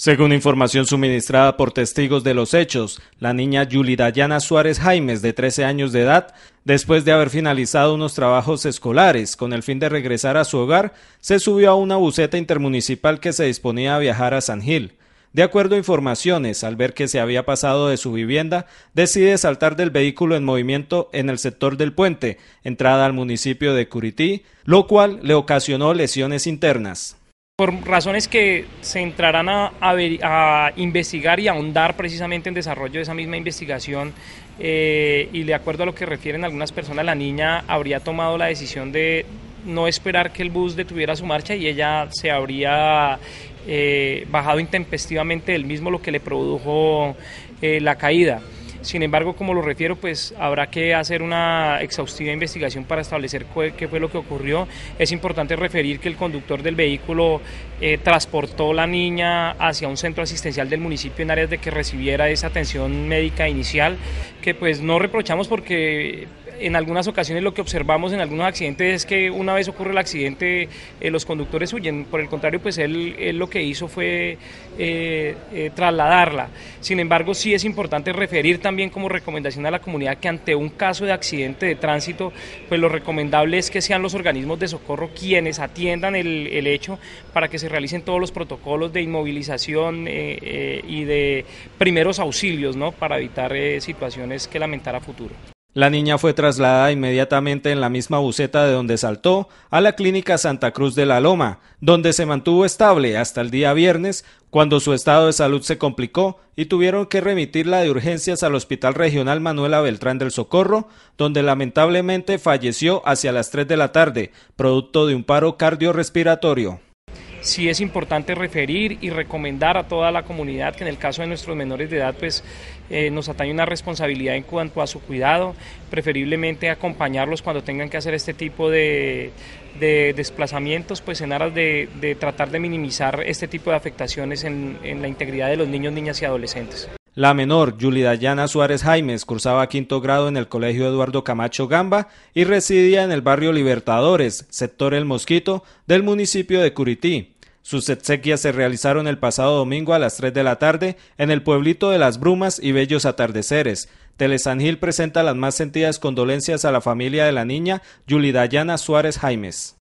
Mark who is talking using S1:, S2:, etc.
S1: Según información suministrada por testigos de los hechos, la niña Yulidayana Suárez Jaimes, de 13 años de edad, después de haber finalizado unos trabajos escolares con el fin de regresar a su hogar, se subió a una buceta intermunicipal que se disponía a viajar a San Gil. De acuerdo a informaciones, al ver que se había pasado de su vivienda, decide saltar del vehículo en movimiento en el sector del puente, entrada al municipio de Curití, lo cual le ocasionó lesiones internas
S2: por razones que se entrarán a, investigar y ahondar precisamente en desarrollo de esa misma investigación eh, y de acuerdo a lo que refieren algunas personas, la niña habría tomado la decisión de no esperar que el bus detuviera su marcha y ella se habría eh, bajado intempestivamente del mismo lo que le produjo eh, la caída. Sin embargo, como lo refiero, pues habrá que hacer una exhaustiva investigación para establecer qué fue lo que ocurrió. Es importante referir que el conductor del vehículo eh, transportó la niña hacia un centro asistencial del municipio en áreas de que recibiera esa atención médica inicial, que pues no reprochamos porque en algunas ocasiones lo que observamos en algunos accidentes es que una vez ocurre el accidente eh, los conductores huyen, por el contrario pues él, lo que hizo fue eh, eh, trasladarla. Sin embargo sí es importante referir también como recomendación a la comunidad que ante un caso de accidente de tránsito pues lo recomendable es que sean los organismos de socorro quienes atiendan el, hecho para que se realicen todos los protocolos de inmovilización y de primeros auxilios ¿no? para evitar situaciones que lamentar a futuro.
S1: La niña fue trasladada inmediatamente en la misma buceta de donde saltó a la clínica Santa Cruz de la Loma, donde se mantuvo estable hasta el día viernes, cuando su estado de salud se complicó y tuvieron que remitirla de urgencias al Hospital Regional Manuela Beltrán del Socorro, donde lamentablemente falleció hacia las 3 de la tarde, producto de un paro cardiorrespiratorio sí es importante referir
S2: y recomendar a toda la comunidad que en el caso de nuestros menores de edad pues eh, nos atañe una responsabilidad en cuanto a su cuidado, preferiblemente acompañarlos cuando tengan que hacer este tipo de, desplazamientos pues en aras de, tratar de minimizar este tipo de afectaciones en la integridad de los niños, niñas y adolescentes.
S1: La menor, Yulidayana Suárez Jaimes, cursaba quinto grado en el Colegio Eduardo Camacho Gamba y residía en el barrio Libertadores, sector El Mosquito, del municipio de Curití. Sus exequias se realizaron el pasado domingo a las 3 de la tarde en el pueblito de Las Brumas y Bellos Atardeceres. Telesangil presenta las más sentidas condolencias a la familia de la niña Yulidayana Suárez Jaimes.